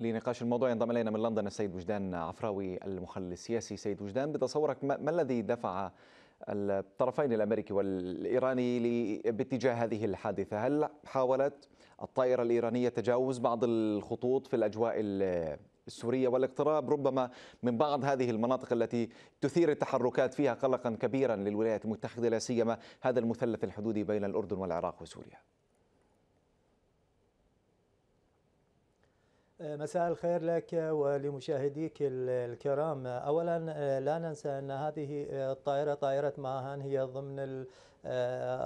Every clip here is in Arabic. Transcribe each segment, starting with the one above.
لنقاش الموضوع ينضم الينا من لندن السيد وجدان عفراوي المحلل السياسي سيد وجدان بتصورك ما الذي دفع الطرفين الامريكي والايراني باتجاه هذه الحادثه هل حاولت الطائره الايرانيه تجاوز بعض الخطوط في الاجواء السوريه والاقتراب ربما من بعض هذه المناطق التي تثير التحركات فيها قلقا كبيرا للولايات المتحده لا سيما هذا المثلث الحدودي بين الاردن والعراق وسوريا مساء الخير لك ولمشاهديك الكرام اولا لا ننسى ان هذه الطائره طائره ماهان هي ضمن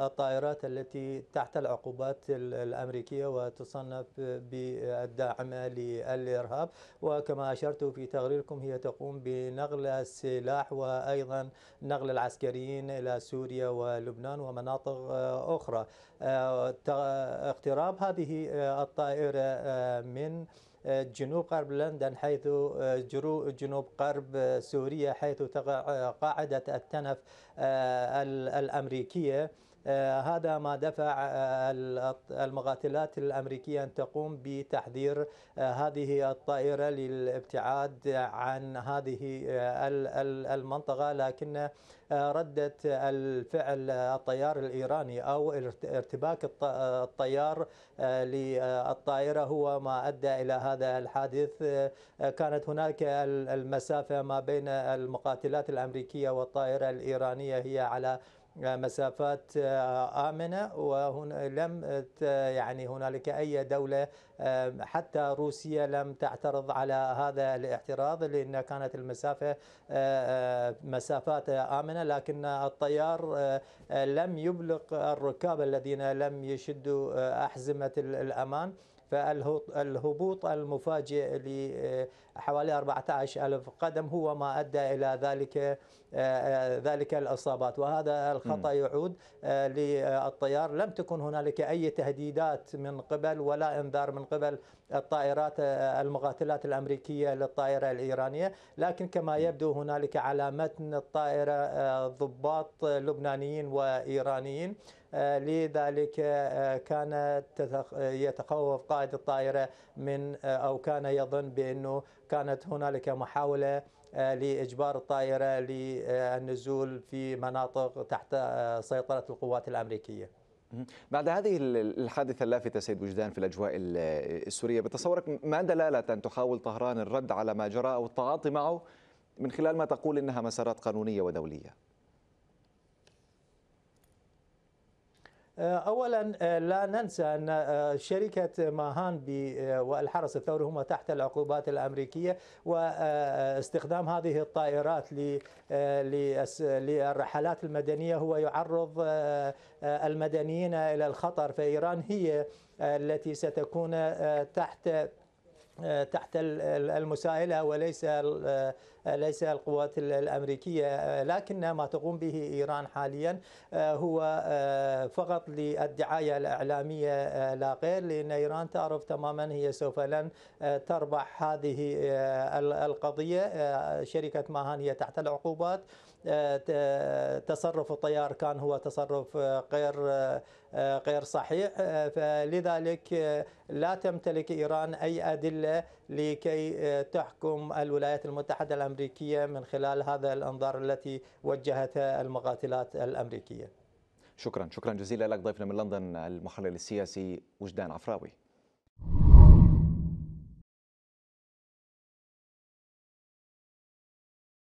الطائرات التي تحت العقوبات الامريكيه وتصنف بالداعمه للارهاب وكما اشرت في تقريركم هي تقوم بنقل السلاح وايضا نقل العسكريين الى سوريا ولبنان ومناطق اخرى آه، اقتراب هذه الطائره آه، من جنوب غرب لندن حيث جنوب غرب سوريا حيث تقع قاعدة التنف آه، الأمريكية آه، هذا ما دفع آه، المقاتلات الأمريكية أن تقوم بتحذير آه، هذه الطائرة للابتعاد عن هذه المنطقة لكن ردة الفعل الطيار الإيراني أو ارتباك الطيار للطائرة هو ما أدى إلى هذا الحادث كانت هناك المسافة ما بين المقاتلات الأمريكية والطائرة الإيرانية هي على مسافات آه، آمنة وهنا لم يعني هنالك أي دولة آه، حتى روسيا لم تعترض على هذا الاعتراض لأن كانت المسافة آه، مسافات آمنة لكن الطيار لم يبلغ الركاب الذين لم يشدوا أحزمة الأمان فالهبوط المفاجئ لحوالي آه، 14000 قدم هو ما أدى إلى ذلك آه، آه، ذلك الإصابات وهذا الخطأ يعود للطيار لم تكن هنالك أي تهديدات من قبل ولا إنذار من قبل الطائرات المقاتلات الأمريكية للطائرة الإيرانية لكن كما يبدو هنالك على متن الطائرة ضباط لبنانيين وإيرانيين آه، لذلك آه، كان يتخوف قائد الطائرة من آه، أو كان يظن بأنه كانت هنالك محاولة لإجبار الطائرة للنزول في مناطق تحت سيطرة القوات الأمريكية بعد هذه الحادثة اللافتة سيد وجدان في الأجواء السورية بتصورك ما دلالة أن تحاول طهران الرد على ما جرى أو التعاطي معه من خلال ما تقول إنها مسارات قانونية ودولية آه، اولا آه، لا ننسى ان آه، شركه ماهان والحرس الثوري هم تحت العقوبات الامريكيه واستخدام هذه الطائرات للرحلات المدنيه هو يعرض المدنيين الى الخطر فايران هي التي ستكون تحت آه، تحت المسائلة وليس آه، ليس القوات الأمريكية آه، لكن ما تقوم به إيران حاليا هو فقط للدعاية الإعلامية لا غير لأن إيران تعرف تماما هي سوف لن تربح هذه القضية شركة ماهان هي تحت العقوبات تصرف الطيار كان هو تصرف غير غير صحيح فلذلك لا تمتلك إيران أي أدلة لكي آه، تحكم الولايات المتحدة الأمريكية من خلال هذا الأنظار التي وجهتها المقاتلات الأمريكية شكرا شكرا جزيلا لك ضيفنا من لندن المحلل السياسي وجدان عفراوي